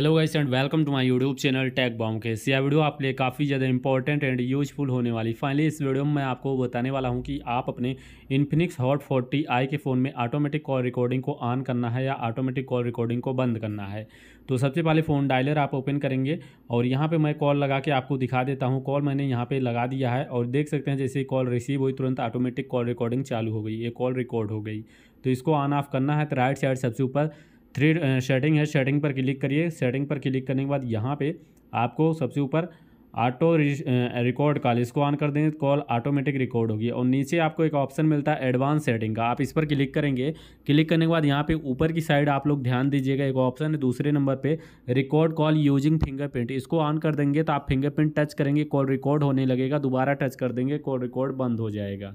hello guys and welcome to my YouTube channel tag bomb के यह video आपके लिए काफ़ी ज़्यादा इंपॉर्टेंट एंड यूजफुल होने वाली फाइनली इस वीडियो में मैं आपको बताने वाला हूं कि आप अपने इन्फिनिक्स हॉट फोर्टी आई के फ़ोन में ऑटोमेटिक कॉल रिकॉर्डिंग को ऑन करना है या ऑटोमेटिक कॉल रिकॉर्डिंग को बंद करना है तो सबसे पहले फ़ोन डायलर आप ओपन करेंगे और यहाँ पर मैं कॉल लगा के आपको दिखा देता हूँ कॉल मैंने यहाँ पर लगा दिया है और देख सकते हैं जैसे कॉल रिसीव हुई तुरंत ऑटोमेटिक कॉल रिकॉर्डिंग चालू हो गई ये कॉल रिकॉर्ड हो गई तो इसको ऑन ऑफ करना है तो राइट साइड सबसे ऊपर थ्री सेटिंग है सेटिंग पर क्लिक करिए सेटिंग पर क्लिक करने के बाद यहाँ पे आपको सबसे ऊपर ऑटो रिकॉर्ड कॉल इसको ऑन कर देंगे कॉल ऑटोमेटिक रिकॉर्ड होगी और नीचे आपको एक ऑप्शन मिलता है एडवांस सेटिंग का आप इस पर क्लिक करेंगे क्लिक करने के बाद यहाँ पे ऊपर की साइड आप लोग ध्यान दीजिएगा एक ऑप्शन है दूसरे नंबर पे रिकॉर्ड कॉल यूजिंग फिंगरप्रिंट इसको ऑन कर देंगे तो आप फिंगरप्रिंट टच करेंगे कॉल रिकॉर्ड होने लगेगा दोबारा टच कर देंगे कॉल रिकॉर्ड बंद हो जाएगा